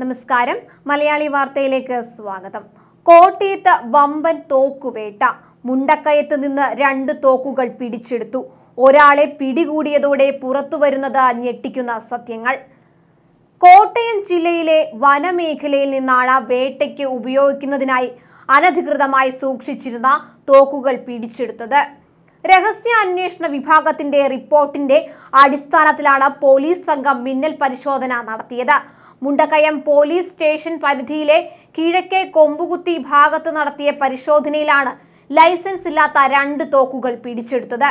നമസ്കാരം മലയാളി വാർത്തയിലേക്ക് സ്വാഗതം കോട്ടയത്ത് വമ്പൻ തോക്കുവേട്ട മുണ്ടക്കയത്ത് നിന്ന് രണ്ട് തോക്കുകൾ പിടിച്ചെടുത്തു ഒരാളെ പിടികൂടിയതോടെ പുറത്തു വരുന്നത് ഞെട്ടിക്കുന്ന സത്യങ്ങൾ കോട്ടയം ജില്ലയിലെ വനമേഖലയിൽ നിന്നാണ് വേട്ടയ്ക്ക് ഉപയോഗിക്കുന്നതിനായി അനധികൃതമായി സൂക്ഷിച്ചിരുന്ന തോക്കുകൾ പിടിച്ചെടുത്തത് രഹസ്യ അന്വേഷണ വിഭാഗത്തിന്റെ റിപ്പോർട്ടിന്റെ അടിസ്ഥാനത്തിലാണ് പോലീസ് സംഘം മിന്നൽ പരിശോധന നടത്തിയത് മുണ്ടക്കയം പോലീസ് സ്റ്റേഷൻ പരിധിയിലെ കിഴക്കേ കൊമ്പുകുത്തി ഭാഗത്ത് നടത്തിയ പരിശോധനയിലാണ് ലൈസൻസ് ഇല്ലാത്ത രണ്ട് തോക്കുകൾ പിടിച്ചെടുത്തത്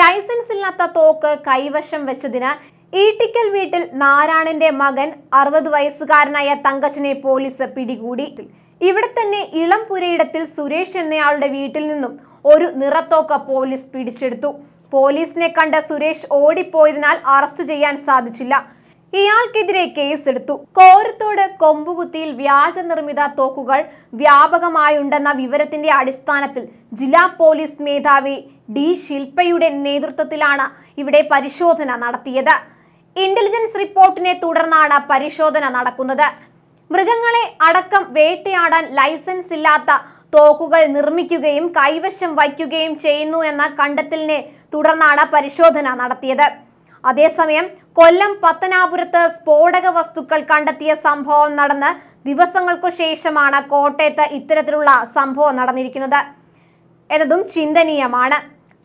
ലൈസൻസ് ഇല്ലാത്ത തോക്ക് കൈവശം വെച്ചതിന് ഈട്ടിക്കൽ വീട്ടിൽ നാരായണന്റെ മകൻ അറുപത് വയസ്സുകാരനായ തങ്കച്ചനെ പോലീസ് പിടികൂടി ഇവിടെ തന്നെ പുരയിടത്തിൽ സുരേഷ് എന്നയാളുടെ വീട്ടിൽ നിന്നും ഒരു നിറത്തോക്ക് പോലീസ് പിടിച്ചെടുത്തു പോലീസിനെ കണ്ട സുരേഷ് ഓടിപ്പോയതിനാൽ അറസ്റ്റ് ചെയ്യാൻ സാധിച്ചില്ല ഇയാൾക്കെതിരെ കേസെടുത്തു കോരത്തോട് കൊമ്പുകുത്തിയിൽ വ്യാജ നിർമ്മിത തോക്കുകൾ വ്യാപകമായുണ്ടെന്ന വിവരത്തിന്റെ അടിസ്ഥാനത്തിൽ ജില്ലാ പോലീസ് മേധാവി ഡി ശില്പയുടെ നേതൃത്വത്തിലാണ് ഇവിടെ പരിശോധന നടത്തിയത് ഇന്റലിജൻസ് റിപ്പോർട്ടിനെ തുടർന്നാണ് പരിശോധന നടക്കുന്നത് മൃഗങ്ങളെ അടക്കം വേട്ടയാടാൻ ലൈസൻസ് ഇല്ലാത്ത തോക്കുകൾ നിർമ്മിക്കുകയും കൈവശം വയ്ക്കുകയും ചെയ്യുന്നു എന്ന കണ്ടെത്തലിനെ തുടർന്നാണ് പരിശോധന നടത്തിയത് അതേസമയം കൊല്ലം പത്തനാപുരത്ത് സ്ഫോടക വസ്തുക്കൾ കണ്ടെത്തിയ സംഭവം നടന്ന് ദിവസങ്ങൾക്കു ശേഷമാണ് കോട്ടയത്ത് ഇത്തരത്തിലുള്ള സംഭവം നടന്നിരിക്കുന്നത് എന്നതും ചിന്തനീയമാണ്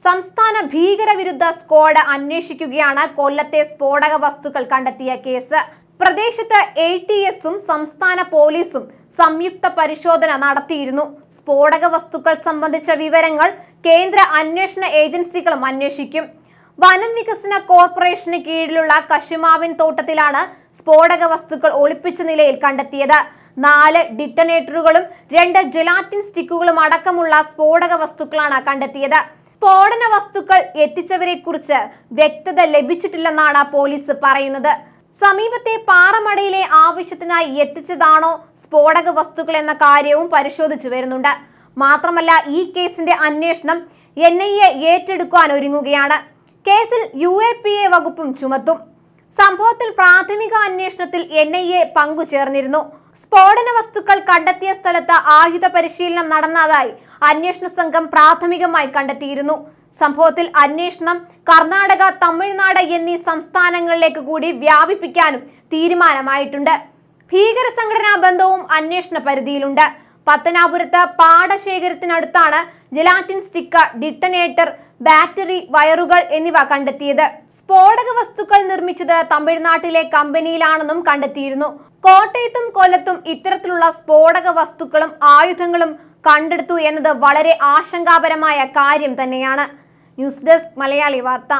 സംസ്ഥാന ഭീകരവിരുദ്ധ സ്ക്വാഡ് അന്വേഷിക്കുകയാണ് കൊല്ലത്തെ സ്ഫോടക വസ്തുക്കൾ കണ്ടെത്തിയ കേസ് പ്രദേശത്ത് എ ടി എസും സംസ്ഥാന പോലീസും സംയുക്ത പരിശോധന നടത്തിയിരുന്നു സ്ഫോടക വസ്തുക്കൾ സംബന്ധിച്ച വിവരങ്ങൾ കേന്ദ്ര അന്വേഷണ ഏജൻസികളും അന്വേഷിക്കും വനം വികസന കോർപ്പറേഷന് കീഴിലുള്ള കശുമാവിൻ തോട്ടത്തിലാണ് സ്ഫോടക വസ്തുക്കൾ ഒളിപ്പിച്ച നിലയിൽ കണ്ടെത്തിയത് നാല് ഡിറ്റനേറ്ററുകളും രണ്ട് ജെലാറ്റിൻ സ്റ്റിക്കുകളും അടക്കമുള്ള സ്ഫോടക വസ്തുക്കളാണ് കണ്ടെത്തിയത് സ്ഫോടന വസ്തുക്കൾ എത്തിച്ചവരെ കുറിച്ച് വ്യക്തത ലഭിച്ചിട്ടില്ലെന്നാണ് പോലീസ് പറയുന്നത് സമീപത്തെ പാറമടയിലെ ആവശ്യത്തിനായി എത്തിച്ചതാണോ സ്ഫോടക വസ്തുക്കൾ എന്ന കാര്യവും പരിശോധിച്ചു വരുന്നുണ്ട് മാത്രമല്ല ഈ കേസിന്റെ അന്വേഷണം എൻ ഐ എ ഏറ്റെടുക്കാൻ ഒരുങ്ങുകയാണ് കേസിൽ യു എ പി എ വകുപ്പും ചുമത്തും സംഭവത്തിൽ പ്രാഥമിക അന്വേഷണത്തിൽ എൻ ഐ എ പങ്കുചേർന്നിരുന്നു സ്ഫോടന വസ്തുക്കൾ കണ്ടെത്തിയ സ്ഥലത്ത് ആയുധ പരിശീലനം നടന്നതായി അന്വേഷണ സംഘം പ്രാഥമികമായി കണ്ടെത്തിയിരുന്നു സംഭവത്തിൽ അന്വേഷണം കർണാടക തമിഴ്നാട് എന്നീ സംസ്ഥാനങ്ങളിലേക്ക് കൂടി വ്യാപിപ്പിക്കാനും തീരുമാനമായിട്ടുണ്ട് ഭീകര സംഘടനാ ബന്ധവും അന്വേഷണ പരിധിയിലുണ്ട് പത്തനാപുരത്ത് പാടശേഖരത്തിനടുത്താണ് ജലാറ്റിൻ സ്റ്റിക്ക് ഡിറ്റനേറ്റർ ബാറ്ററി വയറുകൾ എന്നിവ കണ്ടെത്തിയത് സ്ഫോടക വസ്തുക്കൾ നിർമ്മിച്ചത് തമിഴ്നാട്ടിലെ കമ്പനിയിലാണെന്നും കണ്ടെത്തിയിരുന്നു കോട്ടയത്തും കൊല്ലത്തും ഇത്തരത്തിലുള്ള സ്ഫോടക വസ്തുക്കളും ആയുധങ്ങളും കണ്ടെടുത്തു എന്നത് വളരെ ആശങ്കാപരമായ കാര്യം തന്നെയാണ് ന്യൂസ് ഡെസ്ക് മലയാളി വാർത്ത